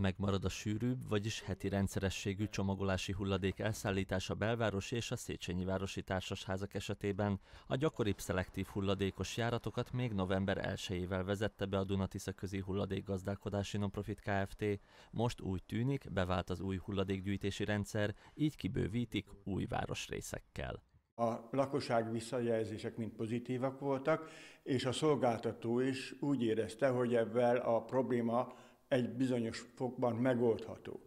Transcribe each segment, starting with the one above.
Megmarad a sűrűbb, vagyis heti rendszerességű csomagolási hulladék elszállítása belvárosi és a Széchenyi városi társasházak esetében. A gyakoribb szelektív hulladékos járatokat még november 1-ével vezette be a Dunatisza közi hulladékgazdálkodási nonprofit Kft. Most úgy tűnik, bevált az új hulladékgyűjtési rendszer, így kibővítik új városrészekkel. A lakosság visszajelzések mind pozitívak voltak, és a szolgáltató is úgy érezte, hogy ebben a probléma egy bizonyos fokban megoldható.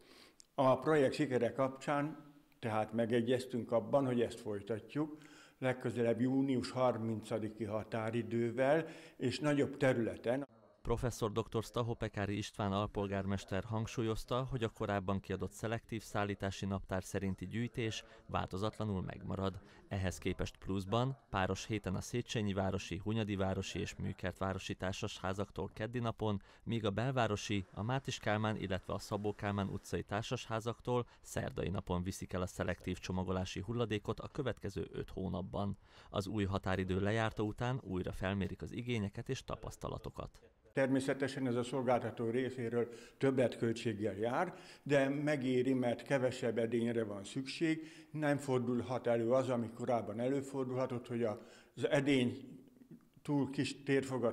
A projekt sikere kapcsán tehát megegyeztünk abban, hogy ezt folytatjuk, legközelebb június 30-i határidővel és nagyobb területen. Professzor dr. Stahopekári István alpolgármester hangsúlyozta, hogy a korábban kiadott szelektív szállítási naptár szerinti gyűjtés változatlanul megmarad. Ehhez képest pluszban páros héten a Széchenyi városi, Hunyadi városi és Műkert városi társasházaktól keddi napon, míg a belvárosi, a Mátis Kálmán, illetve a Szabó Kálmán utcai társasházaktól szerdai napon viszik el a szelektív csomagolási hulladékot a következő 5 hónapban. Az új határidő lejárta után újra felmérik az igényeket és tapasztalatokat. Természetesen ez a szolgáltató részéről többet költséggel jár, de megéri, mert kevesebb edényre van szükség. Nem fordulhat elő az, ami korábban előfordulhatott, hogy az edény túl kis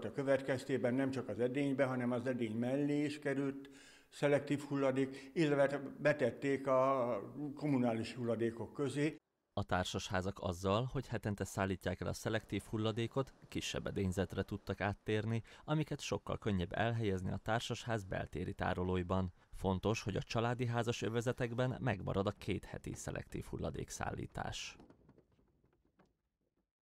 a következtében nem csak az edénybe, hanem az edény mellé is került szelektív hulladék, illetve betették a kommunális hulladékok közé. A társasházak azzal, hogy hetente szállítják el a szelektív hulladékot, kisebb edényzetre tudtak áttérni, amiket sokkal könnyebb elhelyezni a társasház beltéri tárolóiban. Fontos, hogy a családi házas övezetekben megmarad a két heti szelektív hulladékszállítás.